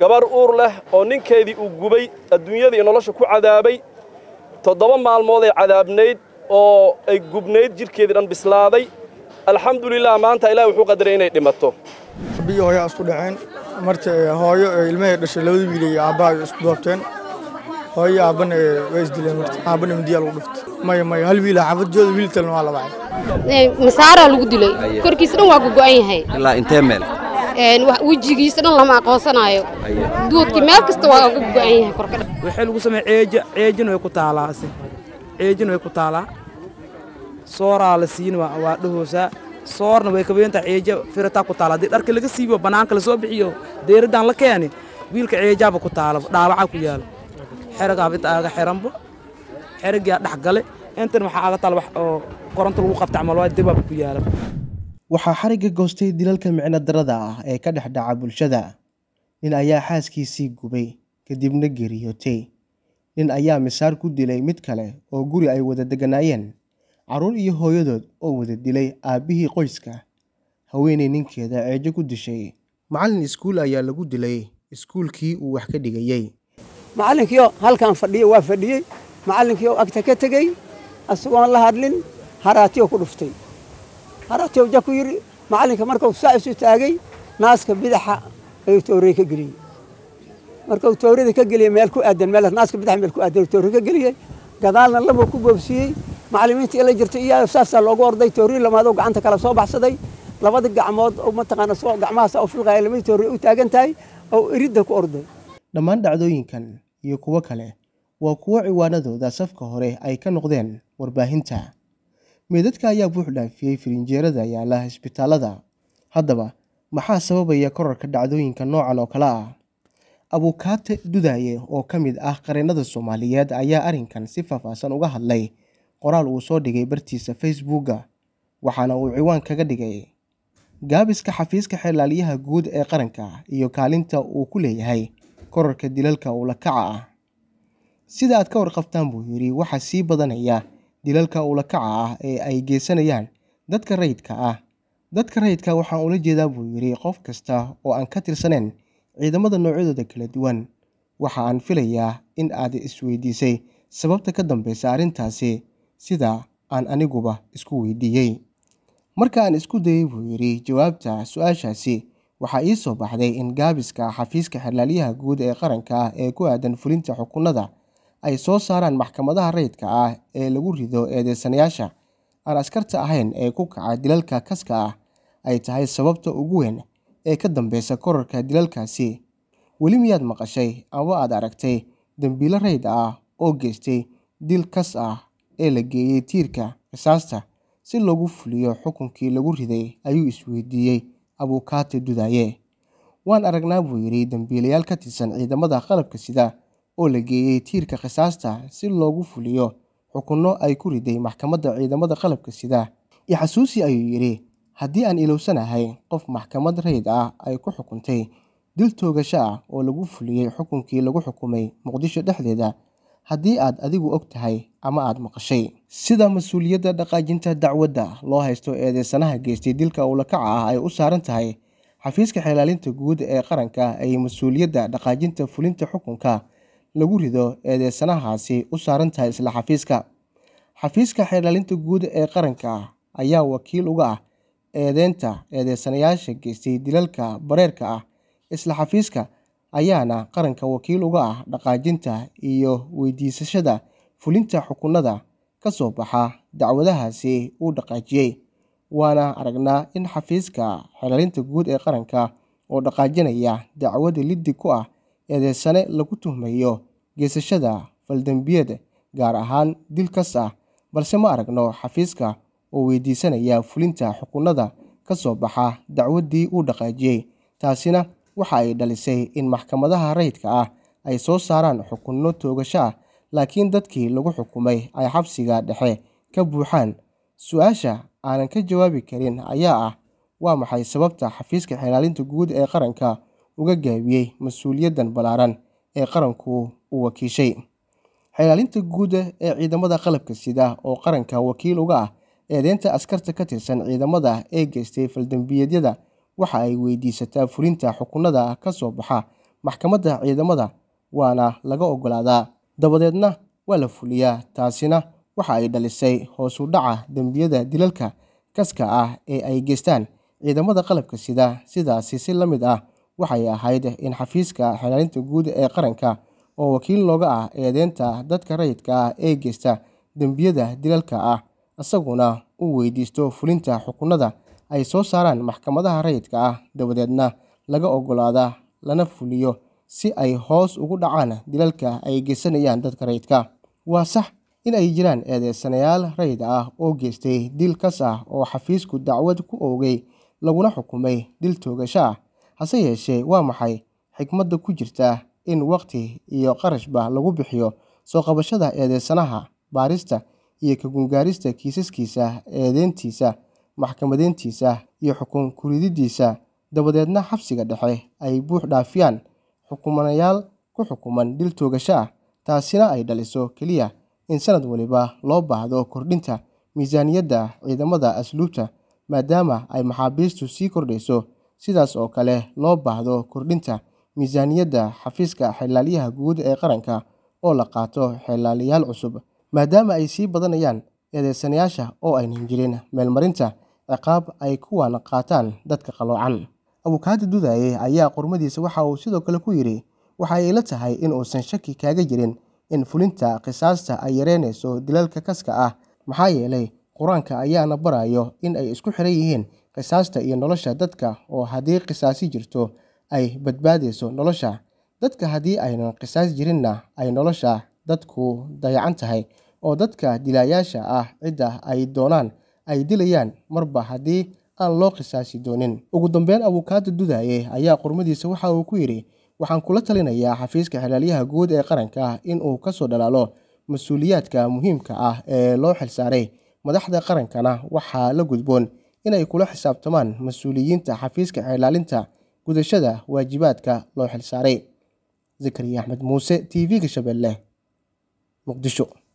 gabarh uur leh oo ninkeedii uu gubay adduunyadii nolosha ku cadaabay toddoba maalmood ay cadaabnayd oo ay gubnayd jidhkeedii dhan bislaaday alxamdulilah maanta ilaah wuxuu qadaray inay dhimato abiyo hooyaa isku dhaceen martii eh, hooyo ee eh, ilmahay dhashay labada wiil iyo aabbaha isku doobteen hooyo aabbana eh, way isdileen marti aabbana mindiyaa lagu dhuftay maya maya hal wiila xaafadjooda wiil kalena ah, waa la bacay masaara lagu dilay korkiisa dhan waa gogo'an yahay ilaa intee meel wejigiisa dhan lama aqoonsanayo duudkii meel kasta waa uga go'an yahay korkadhwaxay lagu sameey ceejin way ku taalaase ceejin way ku taalaa sooraa la siina waa dhahoosaa soorna way kabeenta ceeja firataa ku taala haddii dharka laga siibiyo bannaanka la soo bixiyo deeraddaan la keeni wiilka ceejaaba ku taalaba dhaawacaa ku yaalo xeragaaba inta aaga xiranba xeragiyaa dhex intan waxaa aaga taal wax oo koronto lagu qabta camal waa dibaba ku yaala waxaa xarigga goostay dilalka micno darada ah ee ka dhex dhaca bulshada nin ayaa xaaskiisii gubay kadibna geeriyootay nin ayaa misaar ku dilay mid kale oo guri ay wada deganaayeen carruur iyo hooyadood oo wada dilay aabbihii qoyska haweenay ninkeeda ceejo ku dishay macalin iskuul ayaa lagu dilay iskuulkii uu wax ka dhigayey macalinkiio halkan fadhiye waa fadhiyey macalinkiioo agta ka tegey asagoon la hadlin haraatiyo ku dhuftay aragtiyowja ku yidhi macalinka markau saa isu taagay naaska bidaxa ayuu tawriya ka geliyey markau tawrida ka geliyey meel ku aadan meel naaska bidaxa meel ku aadan tawriya ka geliyey gadaalna labuu ku boobsiiyey macallimiintii la jirtay iyo saasaa loogu orday tawriya lamaadoo gacanta kala soo baxsaday labada gacmood mataqaana soo gacmahaas oo filqaya lamada tawriya u taagan tahay oo iridda ku orday dhammaan dhacdooyinkan iyo kuwo kale waa kuwo ciwaanadooda safka hore ay ka noqdeen warbaahinta meydadka ayaa buux dhaafiyey firinjeerada yaala isbitaalada haddaba maxaa sababaya korarka dhacdooyinka noocan oo kale ah abukaate dudaaye oo ka mid ah qareennada soomaaliyeed ayaa arrinkan si faahfaahsan uga hadlay qoraal uu soo dhigay bartiisa facebooka waxaana uu ciwaan kaga dhigay gaabiska xafiiska xeelaaliyaha guud ee qaranka iyo kaalinta uu ku leeyahay korarka dilalka kaca ah sida aad ka warqabtaan buu yidhi waxaa sii badanaya dilalka ulakaca ah ee ay geysanayaan dadka rayidka ah dadka rayidka waxaan ula jeedaa buu yidhi qof kasta oo aan ka tirsanayn ciidamada noocyadooda kala duwan waxa aan filayaa in aad isweydiisay sababta ka dambaysa arrintaasi sida aan aniguba isku weydiiyey marka aan isku dayey buu yidhi jawaabta su-aashaasi waxaa ii soo baxday in gaabiska xafiiska xerlaalyaha guud ee qaranka ah ee ku aadan fulinta xukunada ay soo saaraan maxkamadaha rayidka ah ee lagu rido eedeysanayaasha aan askarta ahayn ee ku kaca dilalka kaska ah ay tahay sababta ugu weyn ee ka dambeysa korarka dilalkaasi weli miyaad maqashay ama aad aragtay dembiilo rayid ah oo geystay dil kas ah ee la geeyey tiirka qisaasta si loogu fuliyo xukunkii lagu riday ayuu isweydiiyey abuukaate dudaaye waan aragnaa buu yidhi dembiilayaal ka tirsan ciidamada qalabka sida oo la geeyey tiirka khisaasta si loogu fuliyo xukunno ay ku riday maxkamadda ciidamada qalabka sida ixasuusi ayuu yidhi haddii aan ilowsanahay qof maxkamad rayid ah ay ku xukuntay dil toogasho ah oo lagu fuliyey xukunkii lagu xukumay muqdisho dhexdeeda haddii aad adigu og tahay ama aad maqashay sida mas-uuliyadda dhaqaajinta dacwadda loo haysto eedeysanaha geystay dilka uulakaca ah ay u saaran tahay xafiiska xelaalinta guud ee qaranka ay mas-uuliyadda dhaqaajinta fulinta xukunka lagu rido eedeysanahaasi u saaran tahay isla xafiiska xafiiska xeerdhalinta guud ee qaranka ah ayaa wakiil uga ah eedeynta eedeysanayaasha geystay dilalka bareerka ah isla xafiiska ayaana qaranka wakiil uga ah dhaqaajinta iyo weydiisashada fulinta xukunada ka soo baxa dacwadahaasi uu dhaqaajiyey waana aragnaa in xafiiska xeerdhalinta guud ee qaranka oo dhaqaajinaya dacwada liddi ku ah eedeysane lagu tuhmayo geesashada faldambiyada gaar ahaan dil kas ah balse ma aragno xafiiska oo weydiisanaya fulinta xukunada ka soo baxa dacwaddii uu dhaqaajiyey taasina waxa ay dhalisay in maxkamadaha rayidka ah ay soo saaraan xukunno toogasho ah laakiin dadkii lagu xukumay ay xabsiga dhexe ka buuxaan su-aasha aanan ka jawaabi karin ayaa ah waa maxay sababta xafiiska xilaalinta guud ee qaranka uga gaabiyey mas-uuliyaddan ballaaran ee qaranku u wakiishay xilaalinta guuda ee ciidamada qalabka sida oo qaranka wakiil uga ah eedeynta askarta ka tirsan ciidamada ee geystay faldembiyeedyada waxa ay weydiisataa fulinta xukunada ka soo baxa maxkamadda ciidamada waana laga ogolaadaa dabadeedna waa la fuliyaa taasina waxa ay dhalisay hoosu dhaca dembiyada dilalka kaska ah ee ay geystaan ciidamada qalabka sida sidaasi si la mid ah waxay ahayd in xafiiska xilaalinta guud ee qaranka oo wakiil looga ah eedeynta dadka rayidka ah ee geysta dembiyada dilalka ah isaguna uu weydiisto fulinta xukunada ay soo saaraan maxkamadaha rayidka ah dabadeedna laga ogolaada lana fuliyo si ay hoos ugu dhacaan dilalka ay geysanayaan dadka rayidka waa sax in ay jiraan eedeysanayaal rayid ah oo geystay dil kas ah oo xafiisku dacwad ku oogay laguna xukumay dil toogasho ah hase yeeshee waa maxay xikmadda ku jirta in waqti iyo qarashba lagu bixiyo soo qabashada eedeysanaha, baarista iyo kagungaarista kiisaskiisa, eedeyntiisa maxkamadeyntiisa, iyo xukun kurididdiisa dabadeedna xabsiga dhexe ay buux dhaafiyaan xukumanayaal ku xukuman dil toogasho ah, taasina ay dhaliso keliya in sanad weliba loo baahdo kordhinta miisaaniyadda ciidamada asluubta maadaama ay maxaabiistu sii kordhayso, sidaas oo kale loo baahdo kordhinta miisaaniyadda xafiiska xelaliyaha guud ee qaranka oo la qaato xelaliyaal cusub maadaama ay sii badanayaan eedeysanayaasha oo aynan jirin meelmarinta ciqaab ay kuwan qaataan dadka qaloocan abukaadi dudaaye ayaa qurmadiisa waxa uu sidoo kale ku yidhi waxa ay la tahay in uusan shaki kaaga jirin in fulinta qisaasta ay yareynayso dilalka kaska ah maxaa yeelay qur-aanka ayaana barayo in ay isku xiran yihiin qisaasta iyo nolosha dadka oo haddii qisaasi jirto ay badbaadayso nolosha dadka haddii aynan qisaas jirinna ay nolosha dadku dayacan tahay oo dadka dilaayaasha ah cidda ay doonaan ay dilayaan marba haddii aan loo qisaasi doonin ugu dambeyn abukaado dudaaye ayaa qurmadiisa waxa uu ku yidhi waxaan kula talinayaa xafiiska xilaalyaha guud ee qaranka in uu ka soo dhalaalo mas-uuliyaadka muhiimka ah ee loo xilsaaray madaxda qarankana waxaa la gudboon inay kula xisaabtamaan mas-uuliyiinta xafiiska xilaalinta gudashada waajibaadka loo xilsaaray zakariya axmed muuse t v-ga shabeelle muqdisho